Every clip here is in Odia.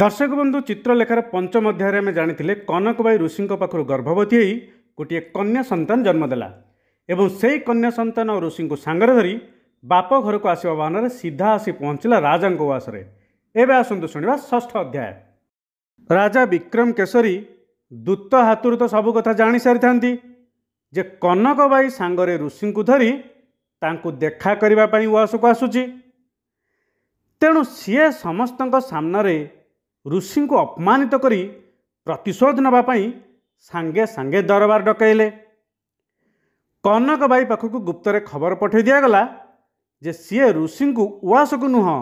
ଦର୍ଶକ ବନ୍ଧୁ ଚିତ୍ରଲେଖାର ପଞ୍ଚମ ଅଧ୍ୟାୟରେ ଆମେ ଜାଣିଥିଲେ କନକବାଇ ଋଷିଙ୍କ ପାଖରୁ ଗର୍ଭବତୀ ହୋଇ ଗୋଟିଏ କନ୍ୟା ସନ୍ତାନ ଜନ୍ମ ଦେଲା ଏବଂ ସେହି କନ୍ୟା ସନ୍ତାନ ଋଷିଙ୍କୁ ସାଙ୍ଗରେ ଧରି ବାପ ଘରକୁ ଆସିବା ବାହାନରେ ସିଧା ଆସି ପହଞ୍ଚିଲା ରାଜାଙ୍କ ଉଆସରେ ଏବେ ଆସନ୍ତୁ ଶୁଣିବା ଷଷ୍ଠ ଅଧ୍ୟାୟ ରାଜା ବିକ୍ରମ କେଶରୀ ଦୂତ ହାତରୁ ତ ସବୁ କଥା ଜାଣିସାରିଥାନ୍ତି ଯେ କନକବାଇ ସାଙ୍ଗରେ ଋଷିଙ୍କୁ ଧରି ତାଙ୍କୁ ଦେଖା କରିବା ପାଇଁ ଉଆସକୁ ଆସୁଛି ତେଣୁ ସିଏ ସମସ୍ତଙ୍କ ସାମ୍ନାରେ ଋଷିଙ୍କୁ ଅପମାନିତ କରି ପ୍ରତିଶୋଧ ନେବା ପାଇଁ ସାଙ୍ଗେ ସାଙ୍ଗେ ଦରବାର ଡକାଇଲେ କନକ ଭାଇ ପାଖକୁ ଗୁପ୍ତରେ ଖବର ପଠାଇ ଦିଆଗଲା ଯେ ସିଏ ଋଷିଙ୍କୁ ଉଆସକୁ ନୁହଁ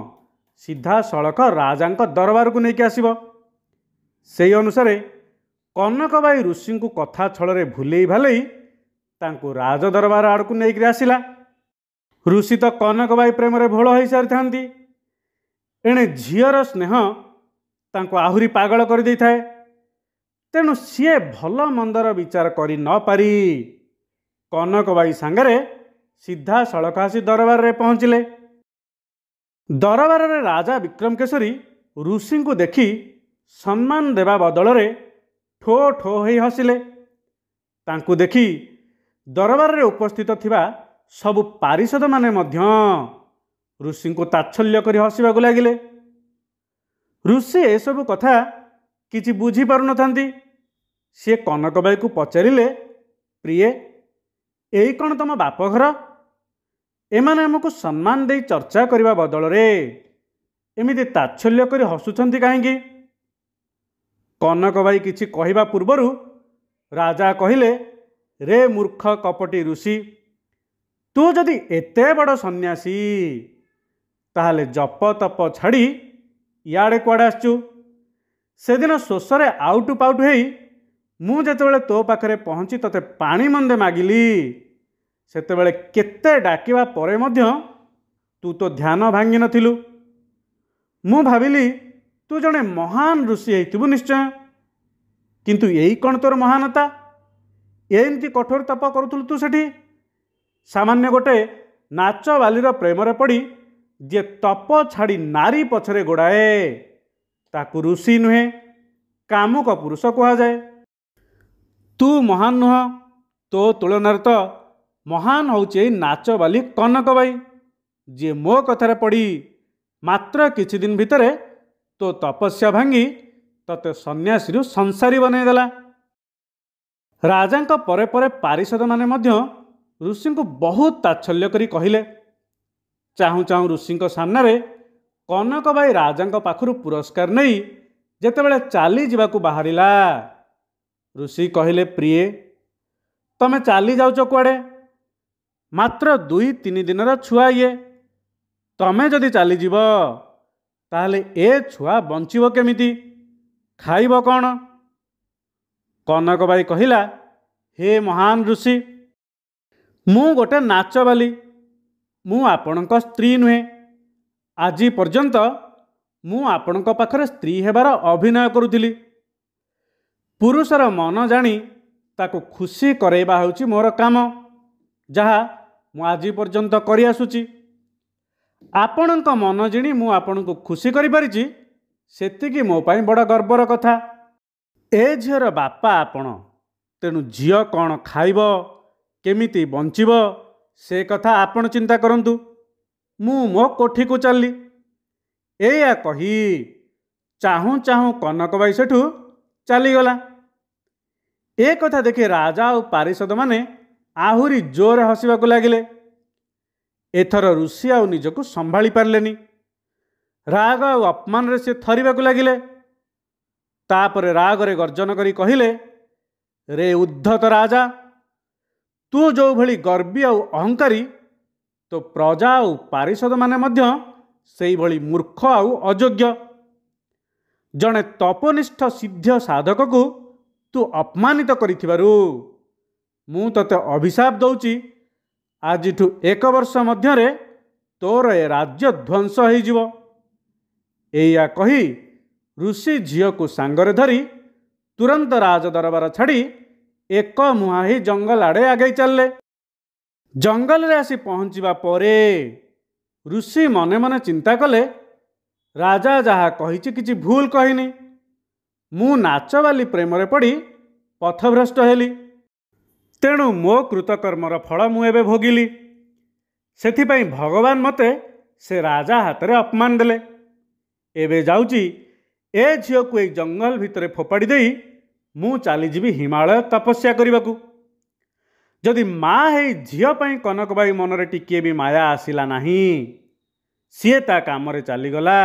ସିଧାସଳଖ ରାଜାଙ୍କ ଦରବାରକୁ ନେଇକି ଆସିବ ସେହି ଅନୁସାରେ କନକ ଭାଇ ଋଷିଙ୍କୁ କଥା ଛଳରେ ଭୁଲେଇ ଭାଲେଇ ତାଙ୍କୁ ରାଜ ଦରବାର ଆଡ଼କୁ ନେଇକରି ଆସିଲା ଋଷି ତ କନକ ଭାଇ ପ୍ରେମରେ ଭୋଳ ହୋଇସାରିଥାନ୍ତି ଏଣେ ଝିଅର ସ୍ନେହ ତାଙ୍କୁ ଆହୁରି ପାଗଳ କରିଦେଇଥାଏ ତେଣୁ ସିଏ ଭଲ ମନ୍ଦର ବିଚାର କରି ନ ପାରି କନକ ଭାଇ ସାଙ୍ଗରେ ସିଧାସଳଖ ଆସି ଦରବାରରେ ପହଞ୍ଚିଲେ ଦରବାରରେ ରାଜା ବିକ୍ରମ କେଶରୀ ଋଷିଙ୍କୁ ଦେଖି ସମ୍ମାନ ଦେବା ବଦଳରେ ଠୋ ଠୋ ହୋଇ ହସିଲେ ତାଙ୍କୁ ଦେଖି ଦରବାରରେ ଉପସ୍ଥିତ ଥିବା ସବୁ ପାରିଷଦମାନେ ମଧ୍ୟ ଋଷିଙ୍କୁ ତାତ୍ସଲ୍ୟ କରି ହସିବାକୁ ଲାଗିଲେ ଋଷି ଏସବୁ କଥା କିଛି ବୁଝିପାରୁନଥାନ୍ତି ସିଏ କନକବାଈକୁ ପଚାରିଲେ ପ୍ରିୟ ଏଇ କ'ଣ ତୁମ ବାପ ଘର ଏମାନେ ଆମକୁ ସମ୍ମାନ ଦେଇ ଚର୍ଚ୍ଚା କରିବା ବଦଳରେ ଏମିତି ତାତ୍ସଲ୍ୟ କରି ହସୁଛନ୍ତି କାହିଁକି କନକ କନକବାଈ କିଛି କହିବା ପୂର୍ବରୁ ରାଜା କହିଲେ ରେ ମୂର୍ଖ କପଟି ଋଷି ତୁ ଯଦି ଏତେ ବଡ଼ ସନ୍ନ୍ୟାସୀ ତାହେଲେ ଜପ ତପ ଛାଡ଼ି ଇଆଡ଼େ କୁଆଡ଼େ ଆସିଛୁ ସେଦିନ ଶୋଷରେ ଆଉଟୁ ପାଉଟୁ ହେଇ ମୁଁ ଯେତେବେଳେ ତୋ ପାଖରେ ପହଞ୍ଚି ତୋତେ ପାଣି ମନ୍ଦେ ମାଗିଲି ସେତେବେଳେ କେତେ ଡାକିବା ପରେ ମଧ୍ୟ ତୁ ତୋ ଧ୍ୟାନ ଭାଙ୍ଗିନଥିଲୁ ମୁଁ ଭାବିଲି ତୁ ଜଣେ ମହାନ ଋଷି ହେଇଥିବୁ ନିଶ୍ଚୟ କିନ୍ତୁ ଏଇ କ'ଣ ତୋର ମହାନତା ଏମିତି କଠୋର ତପ କରୁଥିଲୁ ତୁ ସେଠି ସାମାନ୍ୟ ଗୋଟେ ନାଚ ବାଲିର ପ୍ରେମରେ ପଡ଼ି ଯେ ତପ ଛାଡ଼ି ନାରୀ ପଛରେ ଗୋଡ଼ାଏ ତାକୁ ଋଷି ନୁହେଁ କାମୁକ ପୁରୁଷ କୁହାଯାଏ ତୁ ମହାନ ନୁହଁ ତୋ ତୁଳନାରେ ତ ମହାନ ହେଉଛି ଏଇ ନାଚବାଲି କନକବାଇ ଯିଏ ମୋ କଥାରେ ପଡ଼ି ମାତ୍ର କିଛି ଦିନ ଭିତରେ ତୋ ତପସ୍ୟା ଭାଙ୍ଗି ତତେ ସନ୍ନ୍ୟାସୀରୁ ସଂସାରୀ ବନେଇଦେଲା ରାଜାଙ୍କ ପରେ ପରେ ପାରିଷଦମାନେ ମଧ୍ୟ ଋଷିଙ୍କୁ ବହୁତ ତାଚ୍ଛଲ୍ୟ କରି କହିଲେ ଚାହୁଁ ଚାହୁଁ ଋଷିଙ୍କ ସାମ୍ନାରେ କନକ ଭାଇ ରାଜାଙ୍କ ପାଖରୁ ପୁରସ୍କାର ନେଇ ଯେତେବେଳେ ଚାଲିଯିବାକୁ ବାହାରିଲା ଋଷି କହିଲେ ପ୍ରିୟେ ତମେ ଚାଲି ଯାଉଛ କୁଆଡ଼େ ମାତ୍ର ଦୁଇ ତିନି ଦିନର ଛୁଆ ଇଏ ତମେ ଯଦି ଚାଲିଯିବ ତାହେଲେ ଏ ଛୁଆ ବଞ୍ଚିବ କେମିତି ଖାଇବ କ'ଣ କନକ ଭାଇ କହିଲା ହେ ମହାନ ଋଷି ମୁଁ ଗୋଟେ ନାଚ ବାଲି ମୁଁ ଆପଣଙ୍କ ସ୍ତ୍ରୀ ନୁହେଁ ଆଜି ପର୍ଯ୍ୟନ୍ତ ମୁଁ ଆପଣଙ୍କ ପାଖରେ ସ୍ତ୍ରୀ ହେବାର ଅଭିନୟ କରୁଥିଲି ପୁରୁଷର ମନ ଜାଣି ତାକୁ ଖୁସି କରେଇବା ହେଉଛି ମୋର କାମ ଯାହା ମୁଁ ଆଜି ପର୍ଯ୍ୟନ୍ତ କରିଆସୁଛି ଆପଣଙ୍କ ମନ ଜିଣି ମୁଁ ଆପଣଙ୍କୁ ଖୁସି କରିପାରିଛି ସେତିକି ମୋ ପାଇଁ ବଡ଼ ଗର୍ବର କଥା ଏ ଝିଅର ବାପା ଆପଣ ତେଣୁ ଝିଅ କ'ଣ ଖାଇବ କେମିତି ବଞ୍ଚିବ ସେ କଥା ଆପଣ ଚିନ୍ତା କରନ୍ତୁ ମୁଁ ମୋ କୋଠିକୁ ଚାଲିଲି ଏଇଆ କହି ଚାହୁଁ ଚାହୁଁ କନକବାଈ ସେଠୁ ଚାଲିଗଲା ଏ କଥା ଦେଖି ରାଜା ଆଉ ପାରିଷଦମାନେ ଆହୁରି ଜୋରରେ ହସିବାକୁ ଲାଗିଲେ ଏଥର ଋଷି ଆଉ ନିଜକୁ ସମ୍ଭାଳି ପାରିଲେନି ରାଗ ଆଉ ଅପମାନରେ ସେ ଥରିବାକୁ ଲାଗିଲେ ତାପରେ ରାଗରେ ଗର୍ଜନ କରି କହିଲେ ରେ ଉଦ୍ଧତ ରାଜା ତୁ ଯେଉଁଭଳି ଗର୍ବୀ ଆଉ ଅହଙ୍କାରୀ ତୋ ପ୍ରଜା ଆଉ ପାରିଷଦମାନେ ମଧ୍ୟ ସେଇଭଳି ମୂର୍ଖ ଆଉ ଅଯୋଗ୍ୟ ଜଣେ ତପନିଷ୍ଠ ସିଦ୍ଧ ସାଧକକୁ ତୁ ଅପମାନିତ କରିଥିବାରୁ ମୁଁ ତୋତେ ଅଭିଶାପ ଦେଉଛି ଆଜିଠୁ ଏକ ବର୍ଷ ମଧ୍ୟରେ ତୋର ଏ ରାଜ୍ୟ ଧ୍ୱଂସ ହୋଇଯିବ ଏଇଆ କହି ଋଷି ଝିଅକୁ ସାଙ୍ଗରେ ଧରି ତୁରନ୍ତ ରାଜ ଦରବାର ଛାଡ଼ି ଏକ ମୁହାଁ ଜଙ୍ଗଲ ଆଡ଼େ ଆଗେଇ ଚାଲିଲେ ଜଙ୍ଗଲରେ ଆସି ପହଞ୍ଚିବା ପରେ ଋଷି ମନେ ମନେ ଚିନ୍ତା କଲେ ରାଜା ଯାହା କହିଛି କିଛି ଭୁଲ କହିନି ମୁଁ ନାଚ ବାଲି ପ୍ରେମରେ ପଡ଼ି ପଥଭ୍ରଷ୍ଟ ହେଲି ତେଣୁ ମୋ କୃତକର୍ମର ଫଳ ମୁଁ ଏବେ ଭୋଗିଲି ସେଥିପାଇଁ ଭଗବାନ ମୋତେ ସେ ରାଜା ହାତରେ ଅପମାନ ଦେଲେ ଏବେ ଯାଉଛି ଏ ଝିଅକୁ ଏଇ ଜଙ୍ଗଲ ଭିତରେ ଫୋପାଡ଼ି ଦେଇ ମୁଁ ଚାଲିଯିବି ହିମାଳୟ ତପସ୍ୟା କରିବାକୁ ଯଦି ମା ହେଇ ଝିଅ ପାଇଁ କନକ ଭାଇ ମନରେ ଟିକିଏ ବି ମାୟା ଆସିଲା ନାହିଁ ସିଏ ତା କାମରେ ଚାଲିଗଲା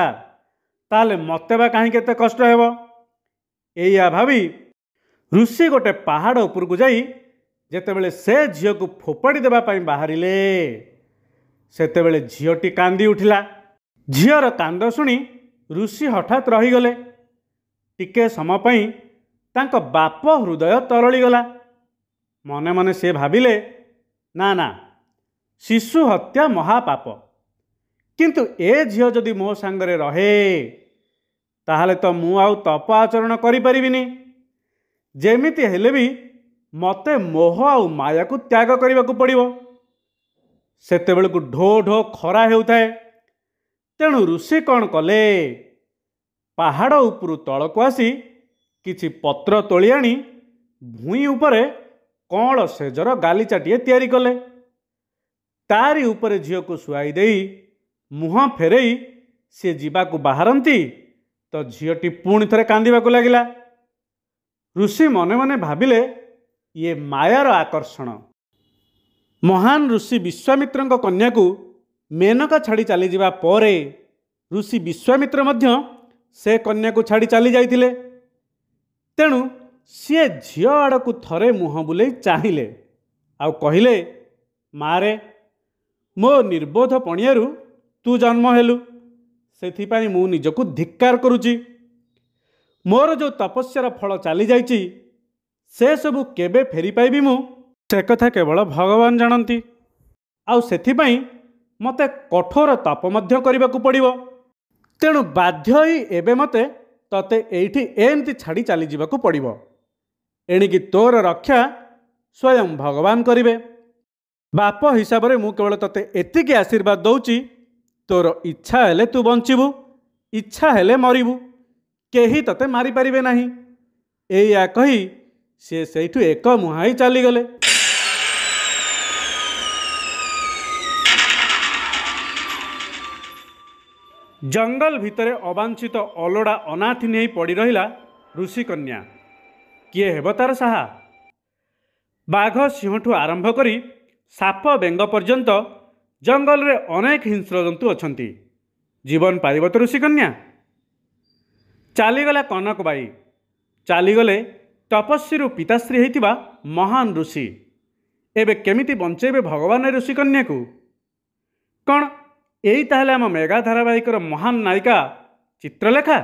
ତାହେଲେ ମୋତେ ବା କାହିଁକି ଏତେ କଷ୍ଟ ହେବ ଏଇଆ ଭାବି ଋଷି ଗୋଟେ ପାହାଡ଼ ଉପରକୁ ଯାଇ ଯେତେବେଳେ ସେ ଝିଅକୁ ଫୋପାଡ଼ି ଦେବା ପାଇଁ ବାହାରିଲେ ସେତେବେଳେ ଝିଅଟି କାନ୍ଦି ଉଠିଲା ଝିଅର କାନ୍ଦ ଶୁଣି ଋଷି ହଠାତ୍ ରହିଗଲେ ଟିକେ ସମୟ ପାଇଁ ତାଙ୍କ ବାପ ହୃଦୟ ତରଳିଗଲା ମନେ ମନେ ସେ ଭାବିଲେ ନା ନା ଶିଶୁ ହତ୍ୟା ମହାପାପ କିନ୍ତୁ ଏ ଝିଅ ଯଦି ମୋ ସାଙ୍ଗରେ ରହେ ତାହେଲେ ତ ମୁଁ ଆଉ ତପ ଆଚରଣ କରିପାରିବିନି ଯେମିତି ହେଲେ ବି ମୋତେ ମୋହ ଆଉ ମାୟାକୁ ତ୍ୟାଗ କରିବାକୁ ପଡ଼ିବ ସେତେବେଳକୁ ଢୋ ଢୋ ଖରା ହେଉଥାଏ ତେଣୁ ଋଷି କ'ଣ କଲେ ପାହାଡ଼ ଉପରୁ ତଳକୁ ଆସି କିଛି ପତ୍ର ତୋଳି ଆଣି ଭୂଇଁ ଉପରେ କଅଁଳ ସେଜର ଗାଲିଚାଟିଏ ତିଆରି କଲେ ତାରି ଉପରେ ଝିଅକୁ ଶୁଆଇ ଦେଇ ମୁହଁ ଫେରେଇ ସିଏ ଯିବାକୁ ବାହାରନ୍ତି ତ ଝିଅଟି ପୁଣି ଥରେ କାନ୍ଦିବାକୁ ଲାଗିଲା ଋଷି ମନେ ମନେ ଭାବିଲେ ଇଏ ମାୟାର ଆକର୍ଷଣ ମହାନ ଋଷି ବିଶ୍ୱାମିତ୍ରଙ୍କ କନ୍ୟାକୁ ମେନକା ଛାଡ଼ି ଚାଲିଯିବା ପରେ ଋଷି ବିଶ୍ୱାମିତ୍ର ମଧ୍ୟ ସେ କନ୍ୟାକୁ ଛାଡ଼ି ଚାଲିଯାଇଥିଲେ ତେଣୁ ସିଏ ଝିଅ ଆଡ଼କୁ ଥରେ ମୁହଁ ବୁଲେଇ ଚାହିଁଲେ ଆଉ କହିଲେ ମାରେ ମୋ ନିର୍ବୋଧ ପଣିଆରୁ ତୁ ଜନ୍ମ ହେଲୁ ସେଥିପାଇଁ ମୁଁ ନିଜକୁ ଧିକ୍କାର କରୁଛି ମୋର ଯେଉଁ ତପସ୍ୟାର ଫଳ ଚାଲିଯାଇଛି ସେସବୁ କେବେ ଫେରିପାଇବି ମୁଁ ସେ କଥା କେବଳ ଭଗବାନ ଜାଣନ୍ତି ଆଉ ସେଥିପାଇଁ ମୋତେ କଠୋର ତପ ମଧ୍ୟ କରିବାକୁ ପଡ଼ିବ ତେଣୁ ବାଧ୍ୟ ହୋଇ ଏବେ ମୋତେ ତତେ ଏଇଠି ଏମିତି ଛାଡ଼ି ଚାଲିଯିବାକୁ ପଡ଼ିବ ଏଣିକି ତୋର ରକ୍ଷା ସ୍ୱୟଂ ଭଗବାନ କରିବେ ବାପ ହିସାବରେ ମୁଁ କେବଳ ତୋତେ ଏତିକି ଆଶୀର୍ବାଦ ଦେଉଛି ତୋର ଇଚ୍ଛା ହେଲେ ତୁ ବଞ୍ଚିବୁ ଇଚ୍ଛା ହେଲେ ମରିବୁ କେହି ତୋତେ ମାରିପାରିବେ ନାହିଁ ଏଇଆ କହି ସିଏ ସେଇଠୁ ଏକ ମୁହାଁ ଚାଲିଗଲେ ଜଙ୍ଗଲ ଭିତରେ ଅବାଞ୍ଛିତ ଅଲୋଡ଼ା ଅନାଥି ନେଇ ପଡ଼ି ରହିଲା ଋଷିକନ୍ୟା କିଏ ହେବ ତାର ସାହା ବାଘ ସିଂହଠୁ ଆରମ୍ଭ କରି ସାପ ବେଙ୍ଗ ପର୍ଯ୍ୟନ୍ତ ଜଙ୍ଗଲରେ ଅନେକ ହିଂସ୍ର ଜନ୍ତୁ ଅଛନ୍ତି ଜୀବନ ପାରିବ ତ ଋଷିକନ୍ୟା ଚାଲିଗଲା କନକ ବାଈ ଚାଲିଗଲେ ତପସ୍ୱୀରୁ ପିତାଶ୍ରୀ ହୋଇଥିବା ମହାନ ଋଷି ଏବେ କେମିତି ବଞ୍ଚେଇବେ ଭଗବାନ ଋଷିକନ୍ୟାକୁ କ'ଣ ଏହି ତାହେଲେ ଆମ ମେଗା ଧାରାବାହିକର ମହାନ ନାୟିକା ଚିତ୍ରଲେଖା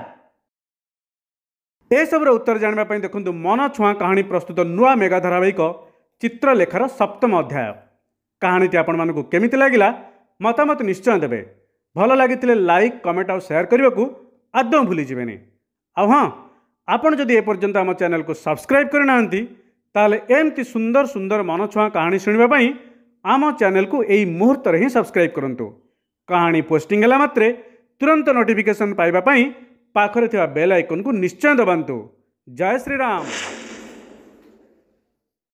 ଏସବୁର ଉତ୍ତର ଜାଣିବା ପାଇଁ ଦେଖନ୍ତୁ ମନ ଛୁଆଁ କାହାଣୀ ପ୍ରସ୍ତୁତ ନୂଆ ମେଗା ଧାରାବାହିକ ଚିତ୍ରଲେଖାର ସପ୍ତମ ଅଧ୍ୟାୟ କାହାଣୀଟି ଆପଣମାନଙ୍କୁ କେମିତି ଲାଗିଲା ମତାମତ ନିଶ୍ଚୟ ଦେବେ ଭଲ ଲାଗିଥିଲେ ଲାଇକ୍ କମେଣ୍ଟ ଆଉ ସେୟାର କରିବାକୁ ଆଦୌ ଭୁଲିଯିବେନି ଆଉ ହଁ ଆପଣ ଯଦି ଏପର୍ଯ୍ୟନ୍ତ ଆମ ଚ୍ୟାନେଲକୁ ସବସ୍କ୍ରାଇବ୍ କରିନାହାନ୍ତି ତାହେଲେ ଏମିତି ସୁନ୍ଦର ସୁନ୍ଦର ମନଛୁଆଁ କାହାଣୀ ଶୁଣିବା ପାଇଁ ଆମ ଚ୍ୟାନେଲକୁ ଏଇ ମୁହୂର୍ତ୍ତରେ ହିଁ ସବସ୍କ୍ରାଇବ୍ କରନ୍ତୁ କାହାଣୀ ପୋଷ୍ଟିଂ ହେଲା ମାତ୍ରେ ତୁରନ୍ତ ନୋଟିଫିକେସନ୍ ପାଇବା ପାଇଁ ପାଖରେ ଥିବା ବେଲ୍ ଆଇକନ୍କୁ ନିଶ୍ଚୟ ଦବାନ୍ତୁ ଜୟ ଶ୍ରୀରାମ